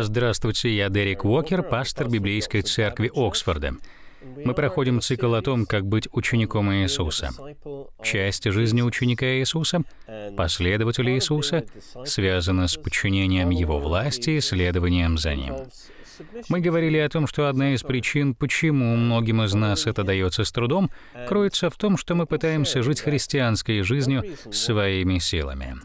Здравствуйте, я Дерек Уокер, пастор Библейской церкви Оксфорда. Мы проходим цикл о том, как быть учеником Иисуса. Часть жизни ученика Иисуса, последователя Иисуса, связана с подчинением Его власти и следованием за Ним. Мы говорили о том, что одна из причин, почему многим из нас это дается с трудом, кроется в том, что мы пытаемся жить христианской жизнью своими силами.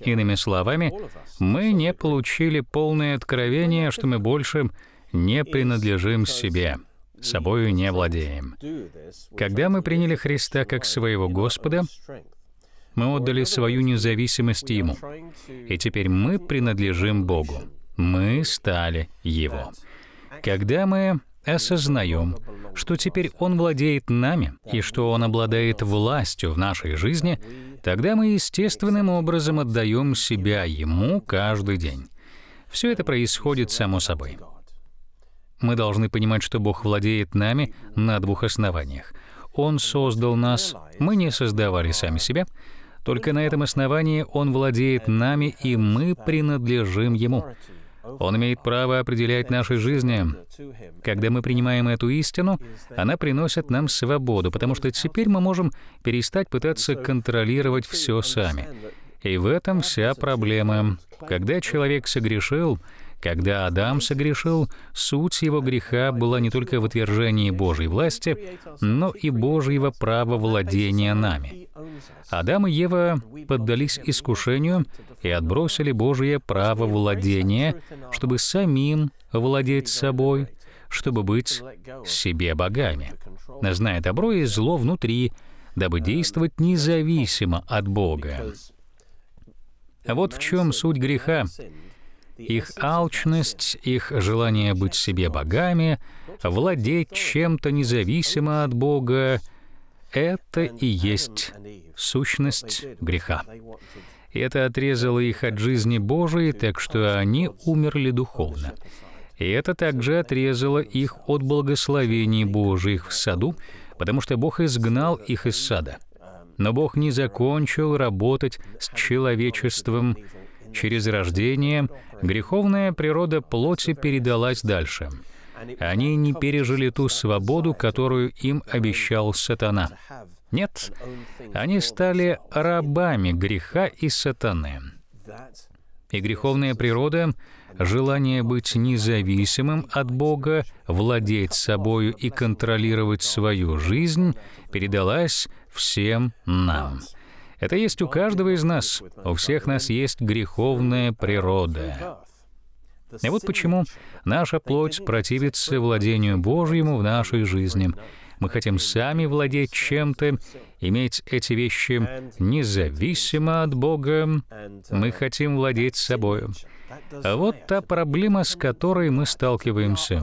Иными словами, мы не получили полное откровение, что мы больше не принадлежим себе, собою не владеем. Когда мы приняли Христа как своего Господа, мы отдали свою независимость Ему, и теперь мы принадлежим Богу. Мы стали Его. Когда мы осознаем, что теперь Он владеет нами и что Он обладает властью в нашей жизни, тогда мы естественным образом отдаем себя Ему каждый день. Все это происходит само собой. Мы должны понимать, что Бог владеет нами на двух основаниях. Он создал нас, мы не создавали сами себя, только на этом основании Он владеет нами, и мы принадлежим Ему. Он имеет право определять наши жизни. Когда мы принимаем эту истину, она приносит нам свободу, потому что теперь мы можем перестать пытаться контролировать все сами. И в этом вся проблема. Когда человек согрешил, когда Адам согрешил, суть его греха была не только в отвержении Божьей власти, но и Божьего права владения нами. Адам и Ева поддались искушению и отбросили Божье право владения, чтобы самим владеть собой, чтобы быть себе богами, зная добро и зло внутри, дабы действовать независимо от Бога. А вот в чем суть греха. Их алчность, их желание быть себе богами, владеть чем-то независимо от Бога — это и есть сущность греха. Это отрезало их от жизни Божией, так что они умерли духовно. И это также отрезало их от благословений Божьих в саду, потому что Бог изгнал их из сада. Но Бог не закончил работать с человечеством Через рождение греховная природа плоти передалась дальше. Они не пережили ту свободу, которую им обещал сатана. Нет, они стали рабами греха и сатаны. И греховная природа, желание быть независимым от Бога, владеть собою и контролировать свою жизнь, передалась всем нам. Это есть у каждого из нас. У всех нас есть греховная природа. И вот почему наша плоть противится владению Божьему в нашей жизни. Мы хотим сами владеть чем-то, иметь эти вещи независимо от Бога. Мы хотим владеть собою. А вот та проблема, с которой мы сталкиваемся.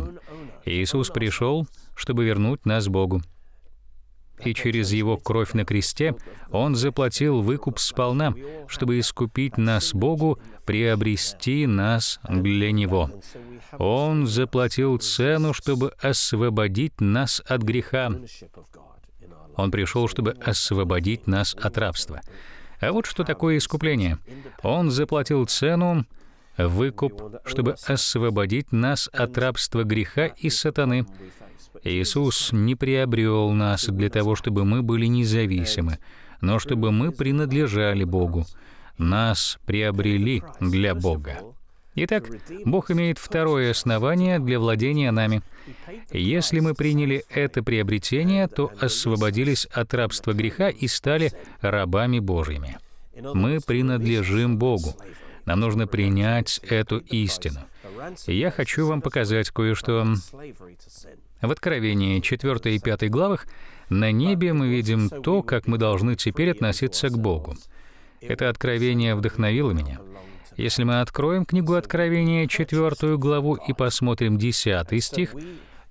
Иисус пришел, чтобы вернуть нас Богу и через его кровь на кресте он заплатил выкуп сполна, чтобы искупить нас Богу, приобрести нас для Него. Он заплатил цену, чтобы освободить нас от греха. Он пришел, чтобы освободить нас от рабства. А вот что такое искупление. Он заплатил цену, выкуп, чтобы освободить нас от рабства греха и сатаны, Иисус не приобрел нас для того, чтобы мы были независимы, но чтобы мы принадлежали Богу. Нас приобрели для Бога. Итак, Бог имеет второе основание для владения нами. Если мы приняли это приобретение, то освободились от рабства греха и стали рабами Божьими. Мы принадлежим Богу. Нам нужно принять эту истину. я хочу вам показать кое-что. В Откровении 4 и 5 главах на небе мы видим то, как мы должны теперь относиться к Богу. Это откровение вдохновило меня. Если мы откроем книгу Откровения, 4 главу, и посмотрим 10 стих,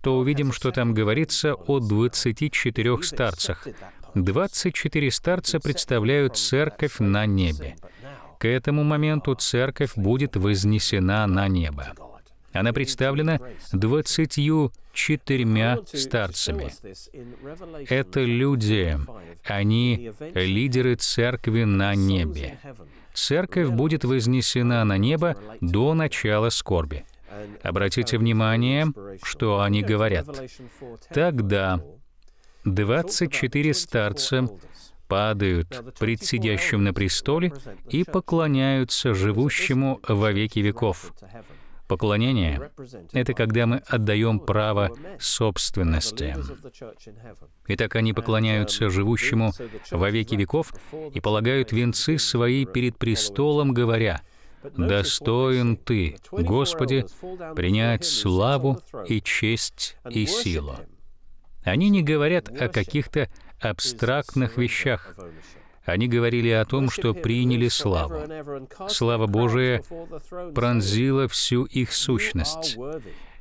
то увидим, что там говорится о 24 старцах. 24 старца представляют церковь на небе. К этому моменту церковь будет вознесена на небо. Она представлена двадцатью четырьмя старцами. Это люди, они лидеры церкви на небе. Церковь будет вознесена на небо до начала скорби. Обратите внимание, что они говорят. Тогда 24 старца падают пред сидящим на престоле и поклоняются живущему во веки веков. Поклонение — это когда мы отдаем право собственности. Итак, они поклоняются живущему во веки веков и полагают венцы свои перед престолом, говоря, «Достоин Ты, Господи, принять славу и честь и силу». Они не говорят о каких-то абстрактных вещах, они говорили о том, что приняли славу. Слава Божия пронзила всю их сущность.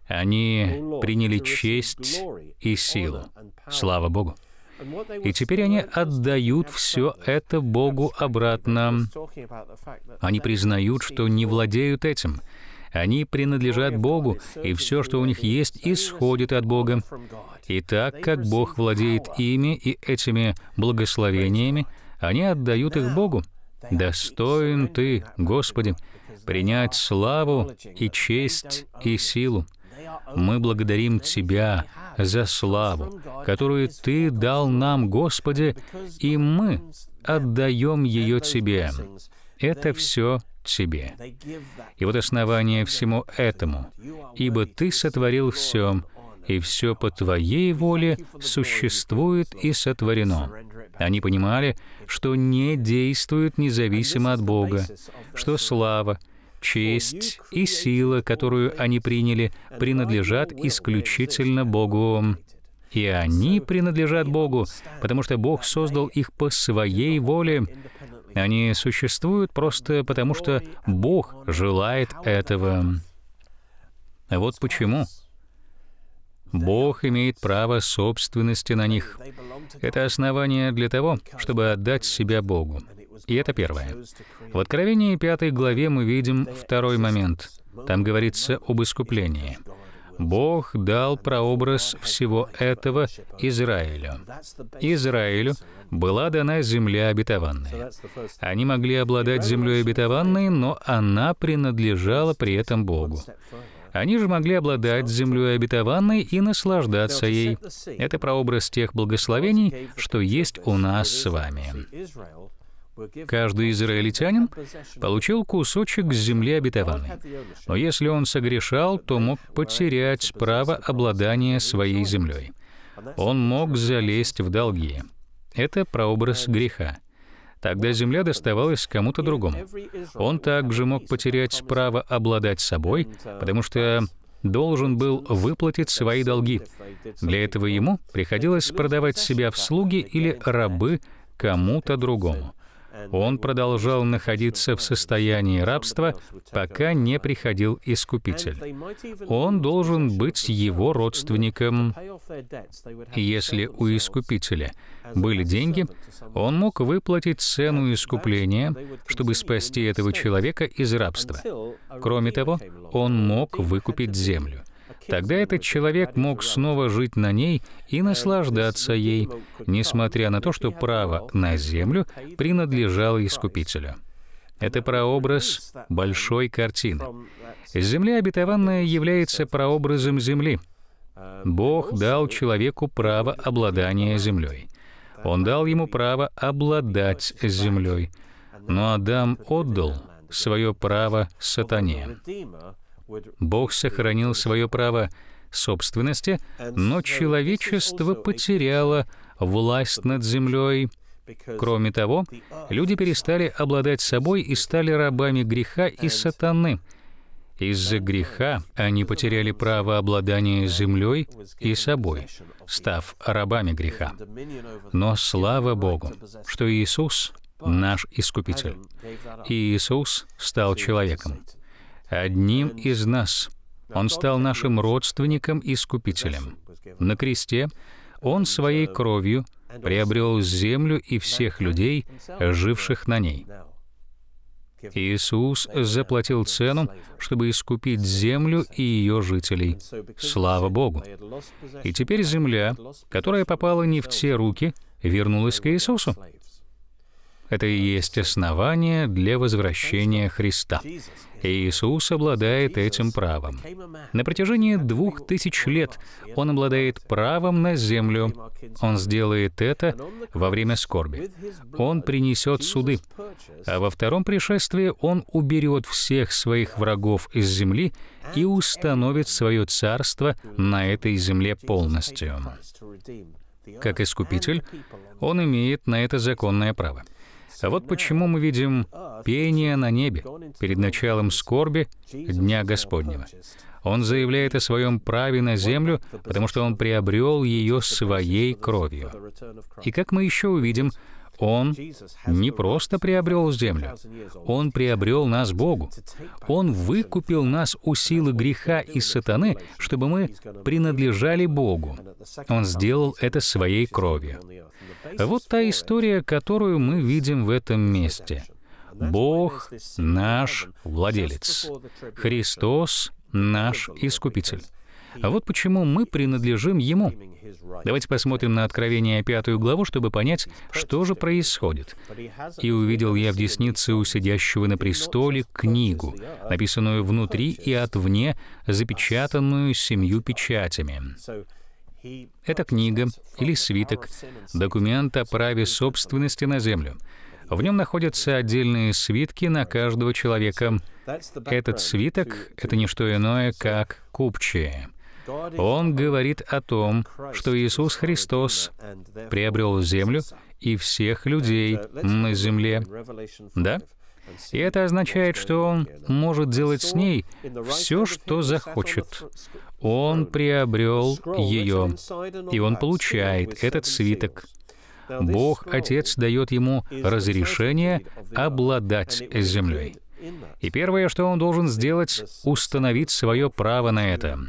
Они приняли честь и силу. Слава Богу. И теперь они отдают все это Богу обратно. Они признают, что не владеют этим. Они принадлежат Богу, и все, что у них есть, исходит от Бога. И так как Бог владеет ими и этими благословениями, они отдают их Богу. «Достоин Ты, Господи, принять славу и честь и силу. Мы благодарим Тебя за славу, которую Ты дал нам, Господи, и мы отдаем ее Тебе. Это все Тебе. И вот основание всему этому. Ибо Ты сотворил все, и все по Твоей воле существует и сотворено. Они понимали, что не действуют независимо от Бога, что слава, честь и сила, которую они приняли, принадлежат исключительно Богу. И они принадлежат Богу, потому что Бог создал их по своей воле. Они существуют просто потому, что Бог желает этого. Вот почему Бог имеет право собственности на них. Это основание для того, чтобы отдать себя Богу. И это первое. В Откровении 5 главе мы видим второй момент. Там говорится об искуплении. Бог дал прообраз всего этого Израилю. Израилю была дана земля обетованная. Они могли обладать землей обетованной, но она принадлежала при этом Богу. Они же могли обладать землей обетованной и наслаждаться ей. Это прообраз тех благословений, что есть у нас с вами. Каждый израильтянин получил кусочек земли обетованной. Но если он согрешал, то мог потерять право обладания своей землей. Он мог залезть в долги. Это прообраз греха. Тогда земля доставалась кому-то другому. Он также мог потерять право обладать собой, потому что должен был выплатить свои долги. Для этого ему приходилось продавать себя в слуги или рабы кому-то другому он продолжал находиться в состоянии рабства, пока не приходил Искупитель. Он должен быть его родственником. Если у Искупителя были деньги, он мог выплатить цену искупления, чтобы спасти этого человека из рабства. Кроме того, он мог выкупить землю. Тогда этот человек мог снова жить на ней и наслаждаться ей, несмотря на то, что право на землю принадлежало Искупителю. Это прообраз большой картины. Земля обетованная является прообразом земли. Бог дал человеку право обладания землей. Он дал ему право обладать землей. Но Адам отдал свое право сатане. Бог сохранил свое право собственности, но человечество потеряло власть над землей. Кроме того, люди перестали обладать собой и стали рабами греха и сатаны. Из-за греха они потеряли право обладания землей и собой, став рабами греха. Но слава Богу, что Иисус — наш Искупитель. И Иисус стал человеком одним из нас. Он стал нашим родственником и искупителем. На кресте он своей кровью приобрел землю и всех людей, живших на ней. Иисус заплатил цену, чтобы искупить землю и ее жителей. Слава Богу! И теперь земля, которая попала не в те руки, вернулась к Иисусу. Это и есть основание для возвращения Христа. Иисус обладает этим правом. На протяжении двух тысяч лет Он обладает правом на землю. Он сделает это во время скорби. Он принесет суды. А во втором пришествии Он уберет всех своих врагов из земли и установит свое царство на этой земле полностью. Как Искупитель, Он имеет на это законное право. А вот почему мы видим пение на небе перед началом скорби Дня Господнего. Он заявляет о своем праве на землю, потому что он приобрел ее своей кровью. И как мы еще увидим, он не просто приобрел землю, Он приобрел нас Богу. Он выкупил нас у силы греха и сатаны, чтобы мы принадлежали Богу. Он сделал это своей кровью. Вот та история, которую мы видим в этом месте. Бог — наш владелец. Христос — наш Искупитель. А вот почему мы принадлежим Ему. Давайте посмотрим на Откровение пятую главу, чтобы понять, что же происходит. «И увидел я в деснице у сидящего на престоле книгу, написанную внутри и отвне, запечатанную семью печатями». Это книга или свиток — документ о праве собственности на землю. В нем находятся отдельные свитки на каждого человека. Этот свиток — это не что иное, как купчие. Он говорит о том, что Иисус Христос приобрел землю и всех людей на земле. Да? И это означает, что он может делать с ней все, что захочет. Он приобрел ее, и он получает этот свиток. Бог Отец дает ему разрешение обладать землей. И первое, что он должен сделать, установить свое право на это.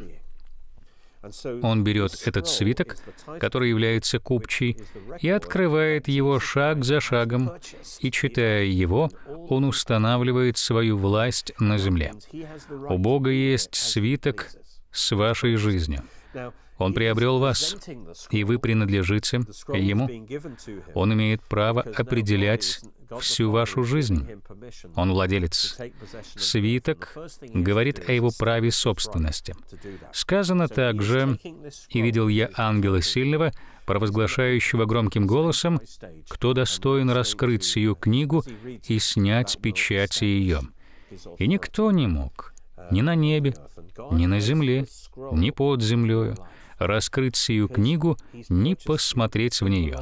Он берет этот свиток, который является купчей, и открывает его шаг за шагом, и, читая его, он устанавливает свою власть на земле. У Бога есть свиток с вашей жизнью. Он приобрел вас, и вы принадлежите Ему. Он имеет право определять всю вашу жизнь. Он владелец. Свиток говорит о его праве собственности. Сказано также, «И видел я ангела сильного, провозглашающего громким голосом, кто достоин раскрыть сию книгу и снять печати ее». И никто не мог, ни на небе, ни на земле, ни под землею, раскрыть сию книгу, ни посмотреть в нее.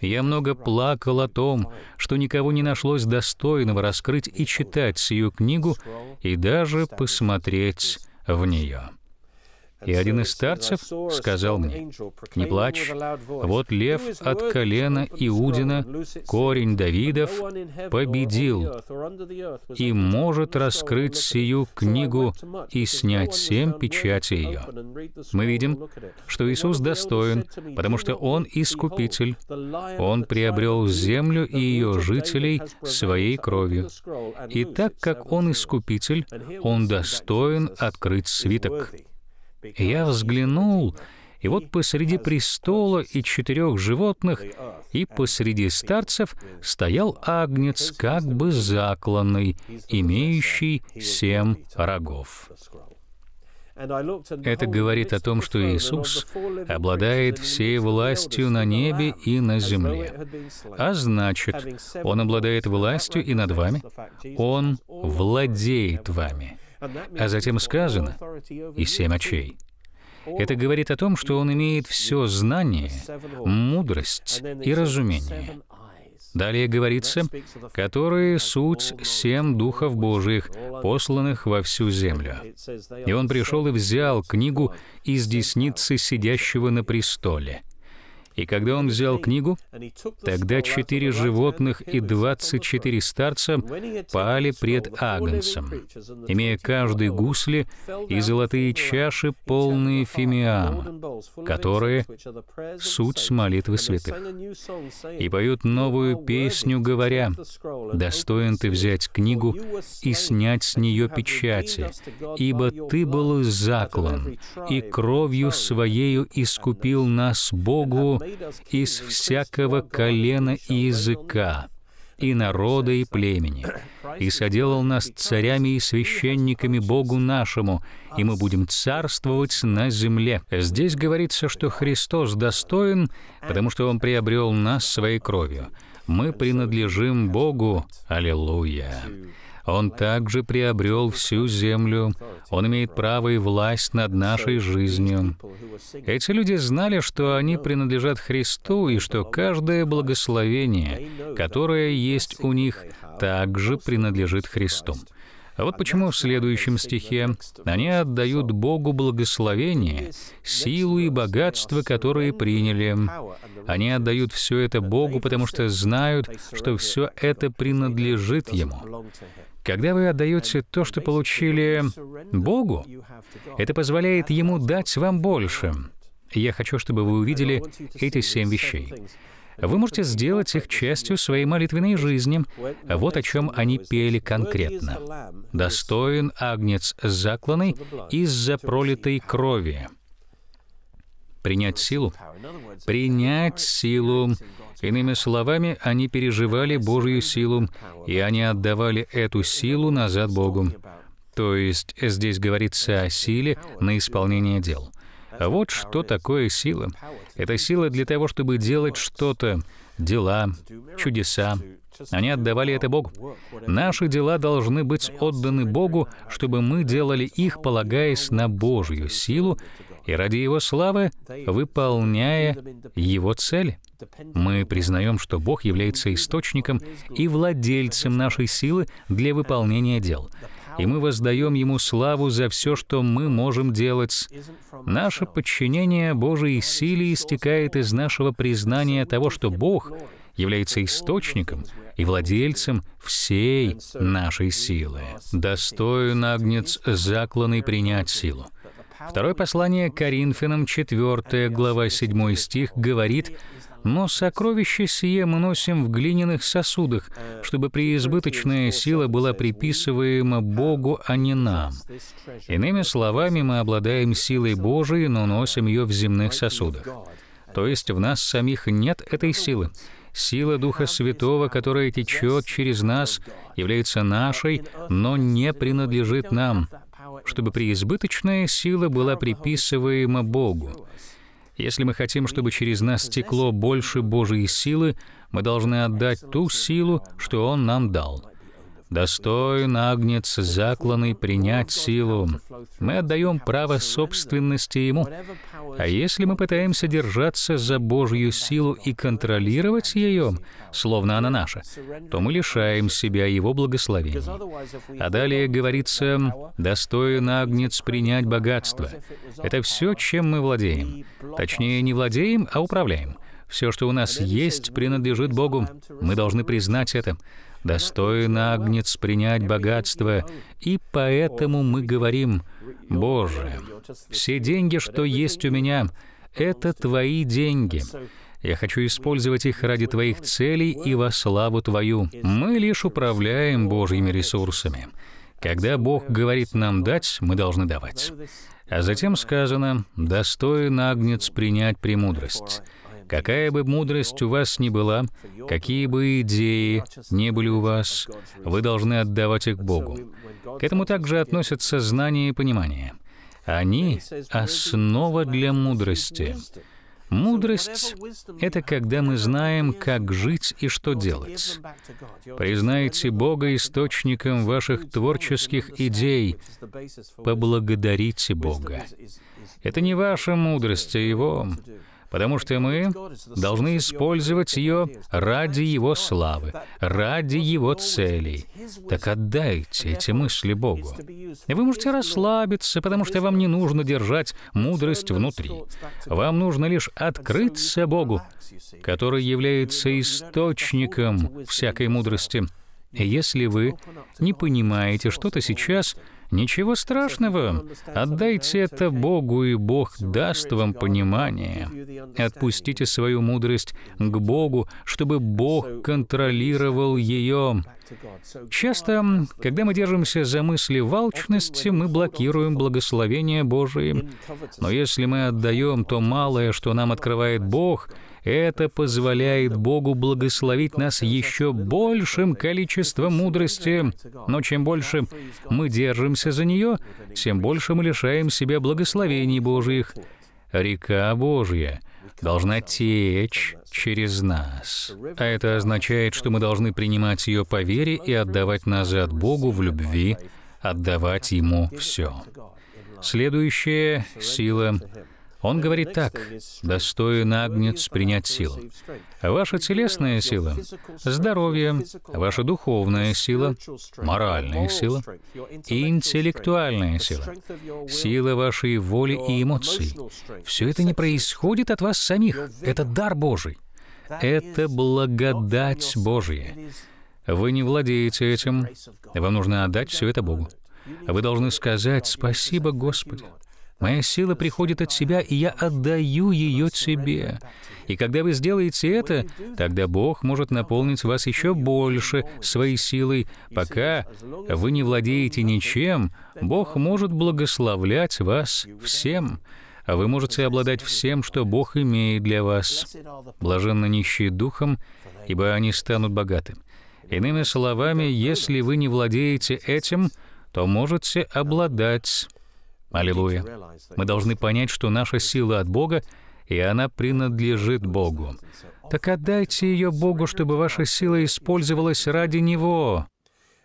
Я много плакал о том, что никого не нашлось достойного раскрыть и читать сию книгу, и даже посмотреть в нее. И один из старцев сказал мне, «Не плачь, вот лев от колена Иудина, корень Давидов, победил и может раскрыть сию книгу и снять семь печати ее». Мы видим, что Иисус достоин, потому что Он Искупитель. Он приобрел землю и ее жителей своей кровью. И так как Он Искупитель, Он достоин открыть свиток. Я взглянул, и вот посреди престола и четырех животных и посреди старцев стоял агнец, как бы закланный, имеющий семь рогов. Это говорит о том, что Иисус обладает всей властью на небе и на земле. А значит, Он обладает властью и над вами. Он владеет вами а затем сказано «и семь очей». Это говорит о том, что он имеет все знание, мудрость и разумение. Далее говорится, которые суть семь духов Божиих, посланных во всю землю. И он пришел и взял книгу из десницы сидящего на престоле — и когда он взял книгу, тогда четыре животных и двадцать четыре старца пали пред Агнцем, имея каждый гусли и золотые чаши, полные фимиама, которые — суть молитвы святых. И поют новую песню, говоря, «Достоин ты взять книгу и снять с нее печати, ибо ты был заклан, и кровью своею искупил нас Богу из всякого колена и языка, и народа и племени, и соделал нас царями и священниками Богу нашему, и мы будем царствовать на земле». Здесь говорится, что Христос достоин, потому что Он приобрел нас своей кровью. Мы принадлежим Богу. Аллилуйя! Он также приобрел всю землю. Он имеет право и власть над нашей жизнью. Эти люди знали, что они принадлежат Христу и что каждое благословение, которое есть у них, также принадлежит Христу. вот почему в следующем стихе они отдают Богу благословение, силу и богатство, которые приняли. Они отдают все это Богу, потому что знают, что все это принадлежит Ему. Когда вы отдаете то, что получили Богу, это позволяет Ему дать вам больше. Я хочу, чтобы вы увидели эти семь вещей. Вы можете сделать их частью своей молитвенной жизни. Вот о чем они пели конкретно. «Достоин агнец закланный из-за пролитой крови». Принять силу? Принять силу Иными словами, они переживали Божью силу, и они отдавали эту силу назад Богу. То есть здесь говорится о силе на исполнение дел. А вот что такое сила. Это сила для того, чтобы делать что-то, дела, чудеса. Они отдавали это Богу. Наши дела должны быть отданы Богу, чтобы мы делали их, полагаясь на Божью силу, и ради Его славы, выполняя Его цели. Мы признаем, что Бог является источником и владельцем нашей силы для выполнения дел. И мы воздаем Ему славу за все, что мы можем делать. Наше подчинение Божьей силе истекает из нашего признания того, что Бог является источником и владельцем всей нашей силы. Достоин агнец закланный принять силу. Второе послание Коринфянам, 4 глава 7 стих, говорит, «Но сокровище сие мы носим в глиняных сосудах, чтобы преизбыточная сила была приписываема Богу, а не нам». Иными словами, мы обладаем силой Божией, но носим ее в земных сосудах. То есть в нас самих нет этой силы. Сила Духа Святого, которая течет через нас, является нашей, но не принадлежит нам чтобы преизбыточная сила была приписываема Богу. Если мы хотим, чтобы через нас стекло больше Божьей силы, мы должны отдать ту силу, что Он нам дал достоин Агнец закланный принять силу. Мы отдаем право собственности Ему. А если мы пытаемся держаться за Божью силу и контролировать ее, словно она наша, то мы лишаем себя Его благословения. А далее говорится, достоин Агнец принять богатство. Это все, чем мы владеем. Точнее, не владеем, а управляем. Все, что у нас есть, принадлежит Богу. Мы должны признать это достоин Агнец принять богатство, и поэтому мы говорим, «Боже, все деньги, что есть у меня, это Твои деньги». Я хочу использовать их ради Твоих целей и во славу Твою. Мы лишь управляем Божьими ресурсами. Когда Бог говорит нам дать, мы должны давать. А затем сказано, «Достоин агнец принять премудрость». Какая бы мудрость у вас ни была, какие бы идеи не были у вас, вы должны отдавать их Богу. К этому также относятся знания и понимание. Они — основа для мудрости. Мудрость — это когда мы знаем, как жить и что делать. Признайте Бога источником ваших творческих идей. Поблагодарите Бога. Это не ваша мудрость, а Его потому что мы должны использовать ее ради Его славы, ради Его целей. Так отдайте эти мысли Богу. вы можете расслабиться, потому что вам не нужно держать мудрость внутри. Вам нужно лишь открыться Богу, который является источником всякой мудрости. И если вы не понимаете что-то сейчас, Ничего страшного. Отдайте это Богу, и Бог даст вам понимание. Отпустите свою мудрость к Богу, чтобы Бог контролировал ее. Часто, когда мы держимся за мысли в алчности, мы блокируем благословение Божие. Но если мы отдаем то малое, что нам открывает Бог, это позволяет Богу благословить нас еще большим количеством мудрости. Но чем больше мы держимся за нее, тем больше мы лишаем себя благословений Божьих. Река Божья должна течь через нас. А это означает, что мы должны принимать ее по вере и отдавать назад Богу в любви, отдавать Ему все. Следующая сила он говорит так, «Достоин агнец принять силу». Ваша телесная сила, здоровье, ваша духовная сила, моральная сила и интеллектуальная сила, сила вашей воли и эмоций. Все это не происходит от вас самих, это дар Божий. Это благодать Божья. Вы не владеете этим. Вам нужно отдать все это Богу. Вы должны сказать «Спасибо, Господи». Моя сила приходит от себя, и я отдаю ее тебе. И когда вы сделаете это, тогда Бог может наполнить вас еще больше своей силой. Пока вы не владеете ничем, Бог может благословлять вас всем. А вы можете обладать всем, что Бог имеет для вас. Блаженно нищие духом, ибо они станут богаты. Иными словами, если вы не владеете этим, то можете обладать Аллилуйя. Мы должны понять, что наша сила от Бога, и она принадлежит Богу. Так отдайте ее Богу, чтобы ваша сила использовалась ради Него.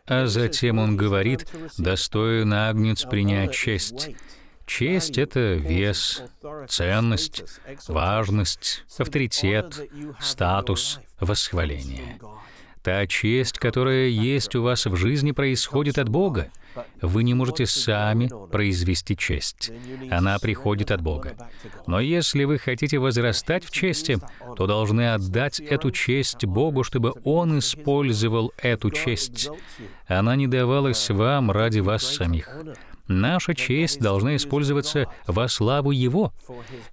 А затем он говорит, «Достоин Агнец принять честь». Честь — это вес, ценность, важность, авторитет, статус, восхваление. Та честь, которая есть у вас в жизни, происходит от Бога. Вы не можете сами произвести честь. Она приходит от Бога. Но если вы хотите возрастать в чести, то должны отдать эту честь Богу, чтобы Он использовал эту честь. Она не давалась вам ради вас самих. Наша честь должна использоваться во славу Его.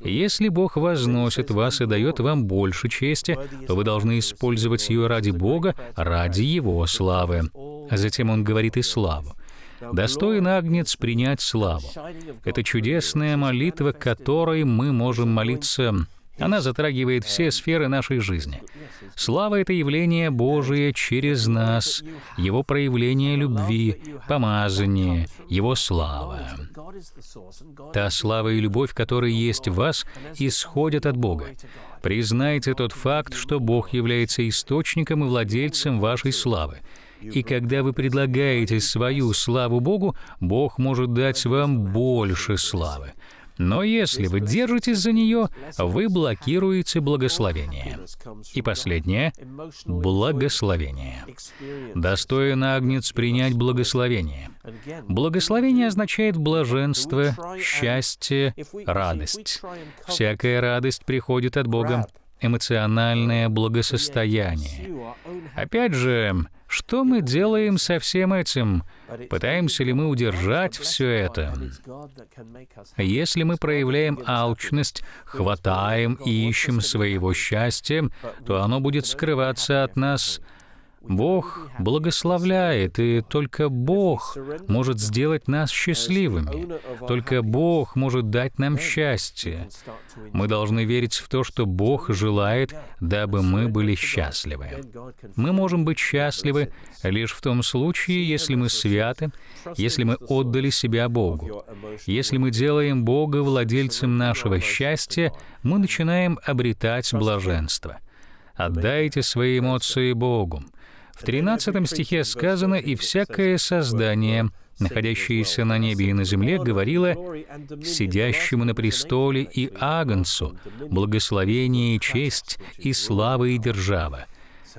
Если Бог возносит вас и дает вам больше чести, то вы должны использовать ее ради Бога, ради Его славы. А затем он говорит и славу. Достоин Агнец принять славу. Это чудесная молитва, которой мы можем молиться она затрагивает все сферы нашей жизни. Слава — это явление Божие через нас, Его проявление любви, помазание, Его слава. Та слава и любовь, которые есть в вас, исходят от Бога. Признайте тот факт, что Бог является источником и владельцем вашей славы. И когда вы предлагаете свою славу Богу, Бог может дать вам больше славы. Но если вы держитесь за нее, вы блокируете благословение. И последнее — благословение. Достойно Агнец принять благословение. Благословение означает блаженство, счастье, радость. Всякая радость приходит от Бога, эмоциональное благосостояние. Опять же, что мы делаем со всем этим — Пытаемся ли мы удержать все это? Если мы проявляем алчность, хватаем и ищем своего счастья, то оно будет скрываться от нас Бог благословляет, и только Бог может сделать нас счастливыми. Только Бог может дать нам счастье. Мы должны верить в то, что Бог желает, дабы мы были счастливы. Мы можем быть счастливы лишь в том случае, если мы святы, если мы отдали себя Богу. Если мы делаем Бога владельцем нашего счастья, мы начинаем обретать блаженство. Отдайте свои эмоции Богу. В 13 стихе сказано «И всякое создание, находящееся на небе и на земле, говорило сидящему на престоле и агнцу благословение и честь и слава и держава».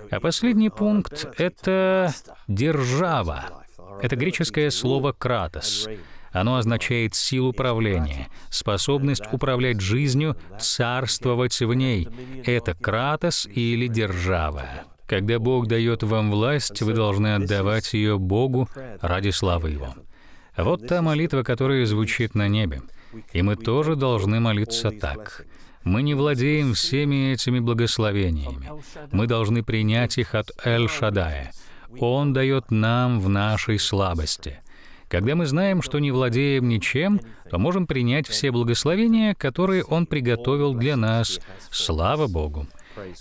А последний пункт — это «держава». Это греческое слово «кратос». Оно означает силу правления, способность управлять жизнью, царствовать в ней. Это кратос или держава. Когда Бог дает вам власть, вы должны отдавать ее Богу ради славы Его. Вот та молитва, которая звучит на небе. И мы тоже должны молиться так. Мы не владеем всеми этими благословениями. Мы должны принять их от Эль-Шадая. Он дает нам в нашей слабости. Когда мы знаем, что не владеем ничем, то можем принять все благословения, которые Он приготовил для нас. Слава Богу!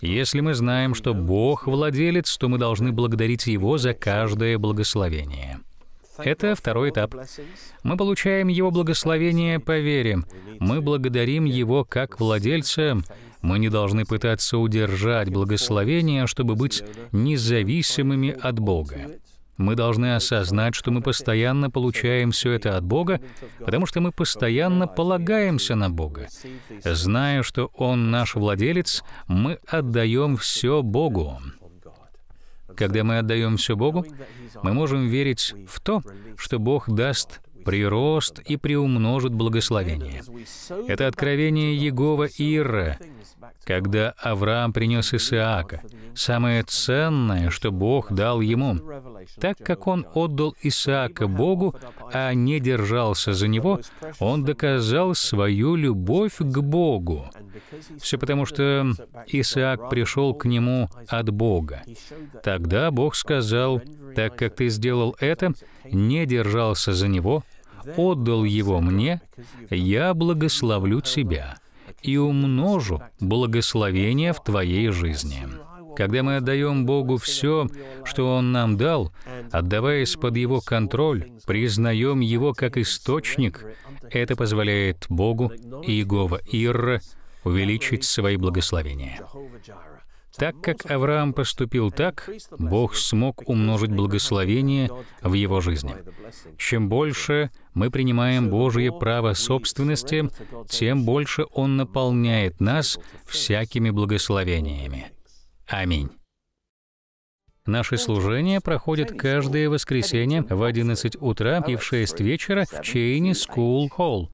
Если мы знаем, что Бог владелец, то мы должны благодарить Его за каждое благословение. Это второй этап. Мы получаем Его благословение по вере. Мы благодарим Его как владельца. Мы не должны пытаться удержать благословение, чтобы быть независимыми от Бога. Мы должны осознать, что мы постоянно получаем все это от Бога, потому что мы постоянно полагаемся на Бога. Зная, что Он наш владелец, мы отдаем все Богу. Когда мы отдаем все Богу, мы можем верить в то, что Бог даст прирост и приумножит благословение. Это откровение Егова Ира, когда Авраам принес Исаака, самое ценное, что Бог дал ему, так как он отдал Исаака Богу, а не держался за него, он доказал свою любовь к Богу. Все потому, что Исаак пришел к нему от Бога. Тогда Бог сказал, так как ты сделал это, не держался за него, отдал его мне, я благословлю тебя и умножу благословение в твоей жизни. Когда мы отдаем Богу все, что Он нам дал, отдаваясь под Его контроль, признаем Его как источник, это позволяет Богу, Иегова Ирра, увеличить свои благословения. Так как Авраам поступил так, Бог смог умножить благословение в его жизни. Чем больше мы принимаем Божие право собственности, тем больше Он наполняет нас всякими благословениями. Аминь. Наши служения проходят каждое воскресенье в 11 утра и в 6 вечера в Чейни School Холл.